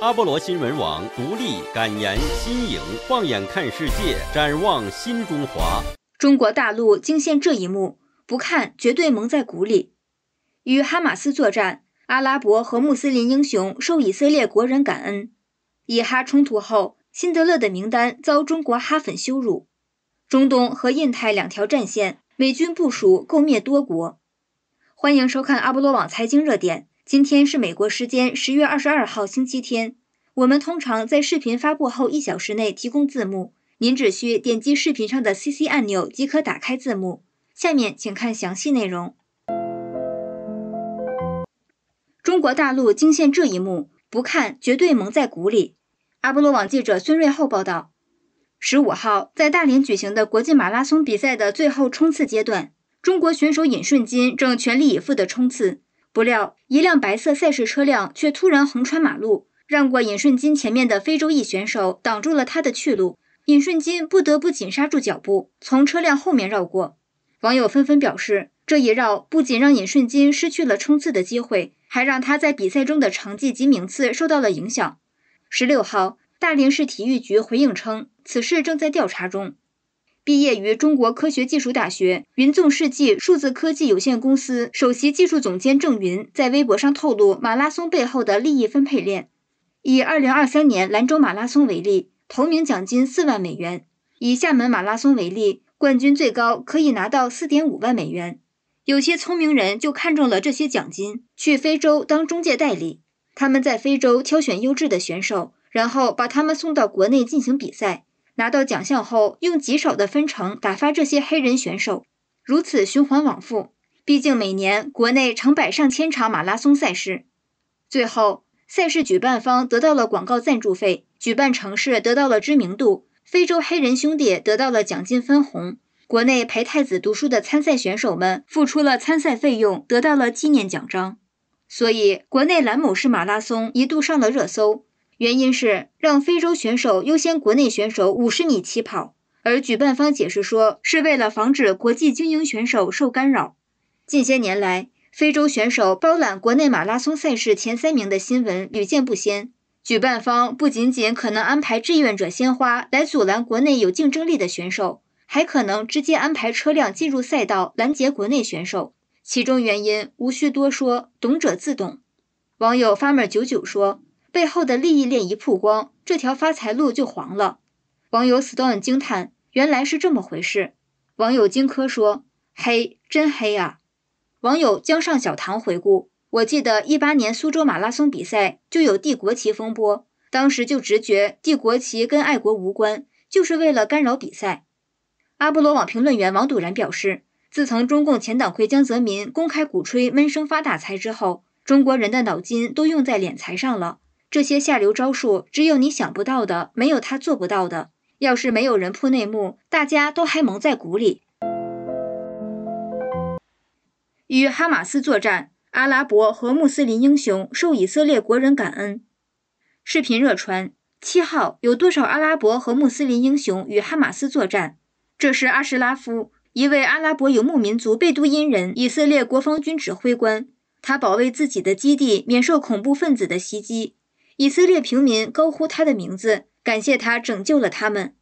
阿波罗新闻网独立、敢言、新颖，放眼看世界，展望新中华。中国大陆惊现这一幕，不看绝对蒙在鼓里。与哈马斯作战，阿拉伯和穆斯林英雄受以色列国人感恩。以哈冲突后，辛德勒的名单遭中国哈粉羞辱。中东和印太两条战线，美军部署够灭多国。欢迎收看阿波罗网财经热点。今天是美国时间十月二十二号星期天，我们通常在视频发布后一小时内提供字幕，您只需点击视频上的 CC 按钮即可打开字幕。下面请看详细内容。中国大陆惊现这一幕，不看绝对蒙在鼓里。阿波罗网记者孙瑞厚报道：十五号在大连举行的国际马拉松比赛的最后冲刺阶段，中国选手尹顺金正全力以赴的冲刺。不料，一辆白色赛事车辆却突然横穿马路，让过尹顺金前面的非洲裔选手挡住了他的去路。尹顺金不得不紧刹住脚步，从车辆后面绕过。网友纷纷表示，这一绕不仅让尹顺金失去了冲刺的机会，还让他在比赛中的成绩及名次受到了影响。十六号，大连市体育局回应称，此事正在调查中。毕业于中国科学技术大学，云纵世纪数字科技有限公司首席技术总监郑云在微博上透露，马拉松背后的利益分配链。以二零二三年兰州马拉松为例，头名奖金四万美元；以厦门马拉松为例，冠军最高可以拿到四点五万美元。有些聪明人就看中了这些奖金，去非洲当中介代理。他们在非洲挑选优质的选手，然后把他们送到国内进行比赛。拿到奖项后，用极少的分成打发这些黑人选手，如此循环往复。毕竟每年国内成百上千场马拉松赛事，最后赛事举办方得到了广告赞助费，举办城市得到了知名度，非洲黑人兄弟得到了奖金分红，国内陪太子读书的参赛选手们付出了参赛费用，得到了纪念奖章。所以国内蓝某市马拉松一度上了热搜。原因是让非洲选手优先国内选手五十米起跑，而举办方解释说是为了防止国际精英选手受干扰。近些年来，非洲选手包揽国内马拉松赛事前三名的新闻屡见不鲜。举办方不仅仅可能安排志愿者鲜花来阻拦国内有竞争力的选手，还可能直接安排车辆进入赛道拦截国内选手。其中原因无需多说，懂者自懂。网友 farmer 九九说。背后的利益链一曝光，这条发财路就黄了。网友 stone 惊叹：“原来是这么回事。”网友荆轲说：“黑真黑啊！”网友江上小唐回顾：“我记得一八年苏州马拉松比赛就有递国旗风波，当时就直觉递国旗跟爱国无关，就是为了干扰比赛。”阿波罗网评论员王笃然表示：“自从中共前党魁江泽民公开鼓吹闷声发大财之后，中国人的脑筋都用在敛财上了。”这些下流招数，只有你想不到的，没有他做不到的。要是没有人铺内幕，大家都还蒙在鼓里。与哈马斯作战，阿拉伯和穆斯林英雄受以色列国人感恩。视频热传，七号有多少阿拉伯和穆斯林英雄与哈马斯作战？这是阿什拉夫，一位阿拉伯游牧民族贝都因人，以色列国防军指挥官，他保卫自己的基地免受恐怖分子的袭击。以色列平民高呼他的名字，感谢他拯救了他们。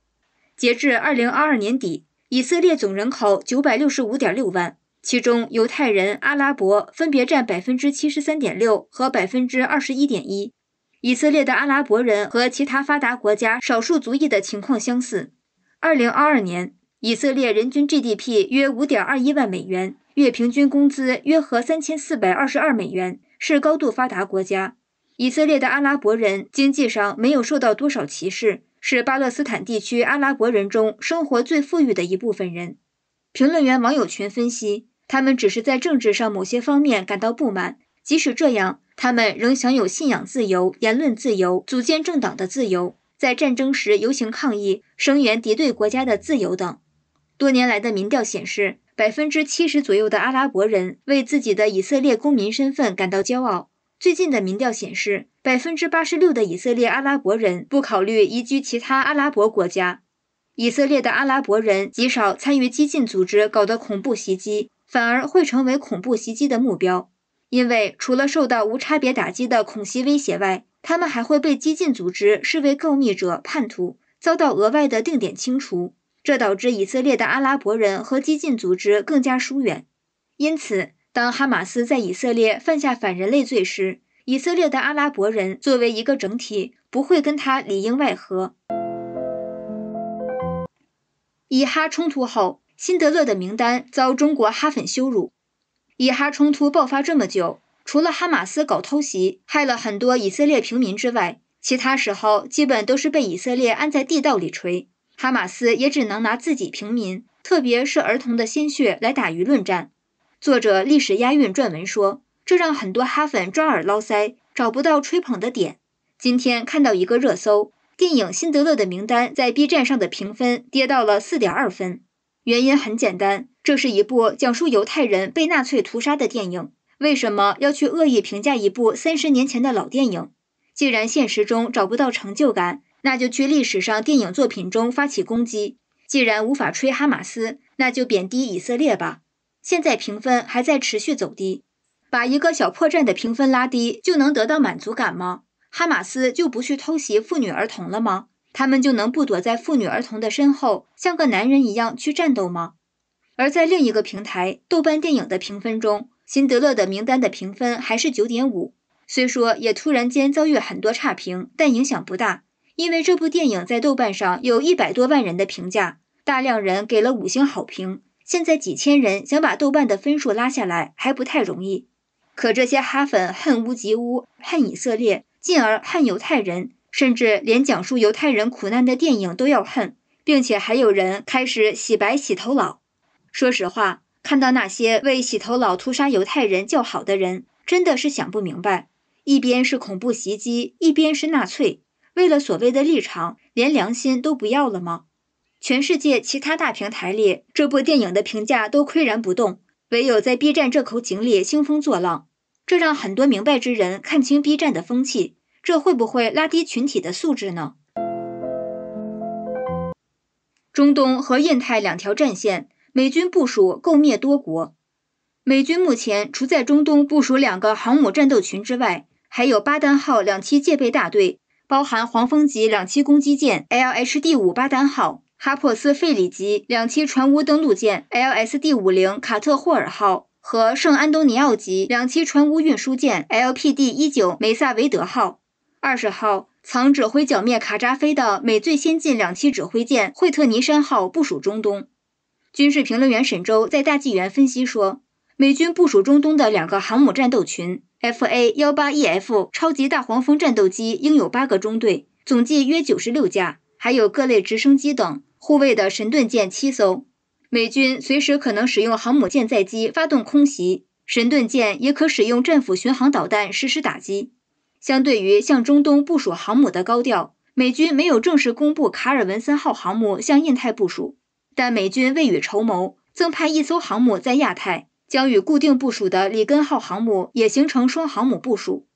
截至二零二二年底，以色列总人口九百六十五点六万，其中犹太人、阿拉伯分别占百分之七十三点六和百分之二十一点一。以色列的阿拉伯人和其他发达国家少数族裔的情况相似。二零二二年，以色列人均 GDP 约五点二一万美元，月平均工资约合三千四百二十二美元，是高度发达国家。以色列的阿拉伯人经济上没有受到多少歧视，是巴勒斯坦地区阿拉伯人中生活最富裕的一部分人。评论员、网友群分析，他们只是在政治上某些方面感到不满，即使这样，他们仍享有信仰自由、言论自由、组建政党的自由、在战争时游行抗议、声援敌对国家的自由等。多年来的民调显示，百分之七十左右的阿拉伯人为自己的以色列公民身份感到骄傲。最近的民调显示，百分之八十六的以色列阿拉伯人不考虑移居其他阿拉伯国家。以色列的阿拉伯人极少参与激进组织搞的恐怖袭击，反而会成为恐怖袭击的目标，因为除了受到无差别打击的恐袭威胁外，他们还会被激进组织视为告密者、叛徒，遭到额外的定点清除。这导致以色列的阿拉伯人和激进组织更加疏远，因此。当哈马斯在以色列犯下反人类罪时，以色列的阿拉伯人作为一个整体不会跟他里应外合。以哈冲突后，辛德勒的名单遭中国哈粉羞辱。以哈冲突爆发这么久，除了哈马斯搞偷袭，害了很多以色列平民之外，其他时候基本都是被以色列按在地道里锤。哈马斯也只能拿自己平民，特别是儿童的鲜血来打舆论战。作者历史押韵撰文说，这让很多哈粉抓耳挠腮，找不到吹捧的点。今天看到一个热搜，电影《辛德勒的名单》在 B 站上的评分跌到了四点二分。原因很简单，这是一部讲述犹太人被纳粹屠杀的电影。为什么要去恶意评价一部三十年前的老电影？既然现实中找不到成就感，那就去历史上电影作品中发起攻击。既然无法吹哈马斯，那就贬低以色列吧。现在评分还在持续走低，把一个小破站的评分拉低就能得到满足感吗？哈马斯就不去偷袭妇女儿童了吗？他们就能不躲在妇女儿童的身后，像个男人一样去战斗吗？而在另一个平台豆瓣电影的评分中，《辛德勒的名单》的评分还是九点五，虽说也突然间遭遇很多差评，但影响不大，因为这部电影在豆瓣上有一百多万人的评价，大量人给了五星好评。现在几千人想把豆瓣的分数拉下来还不太容易，可这些哈粉恨乌及乌，恨以色列，进而恨犹太人，甚至连讲述犹太人苦难的电影都要恨，并且还有人开始洗白洗头佬。说实话，看到那些为洗头佬屠杀犹太人叫好的人，真的是想不明白：一边是恐怖袭击，一边是纳粹，为了所谓的立场，连良心都不要了吗？全世界其他大平台里，这部电影的评价都岿然不动，唯有在 B 站这口井里兴风作浪，这让很多明白之人看清 B 站的风气，这会不会拉低群体的素质呢？中东和印太两条战线，美军部署够灭多国。美军目前除在中东部署两个航母战斗群之外，还有巴丹号两栖戒备大队，包含黄蜂级两栖攻击舰 LHD 五巴丹号。哈珀斯费里级两栖船坞登陆舰 LSD 五零卡特霍尔号和圣安东尼奥级两栖船坞运输舰 LPD 一九梅萨维德号。二十号，曾指挥剿灭卡扎菲的美最先进两栖指挥舰惠特尼山号部署中东。军事评论员沈周在大纪元分析说，美军部署中东的两个航母战斗群，FA 幺八 EF 超级大黄蜂战斗机应有八个中队，总计约九十六架，还有各类直升机等。护卫的神盾舰七艘，美军随时可能使用航母舰载机发动空袭，神盾舰也可使用战斧巡航导弹实施打击。相对于向中东部署航母的高调，美军没有正式公布卡尔文森号航母向印太部署，但美军未雨绸缪，增派一艘航母在亚太，将与固定部署的里根号航母也形成双航母部署。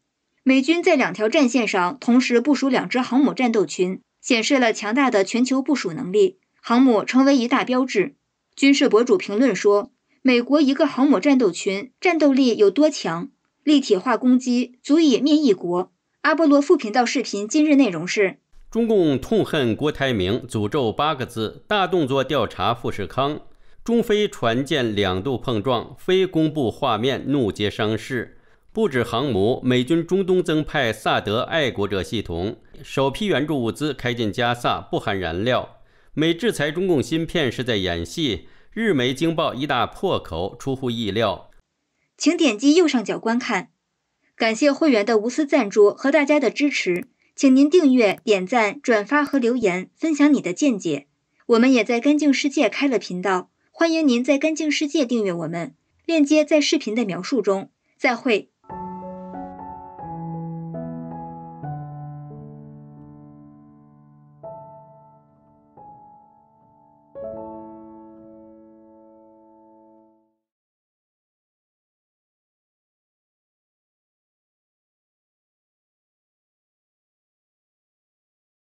美军在两条战线上同时部署两支航母战斗群。显示了强大的全球部署能力，航母成为一大标志。军事博主评论说：“美国一个航母战斗群战斗力有多强？立体化攻击足以灭一国。”阿波罗副频道视频今日内容是：中共痛恨郭台铭，诅咒八个字，大动作调查富士康。中非船舰两度碰撞，非公布画面怒揭伤势。不止航母，美军中东增派萨德、爱国者系统，首批援助物资开进加萨，不含燃料。美制裁中共芯片是在演戏？日媒惊爆一大破口，出乎意料。请点击右上角观看。感谢会员的无私赞助和大家的支持，请您订阅、点赞、转发和留言，分享你的见解。我们也在干净世界开了频道，欢迎您在干净世界订阅我们，链接在视频的描述中。再会。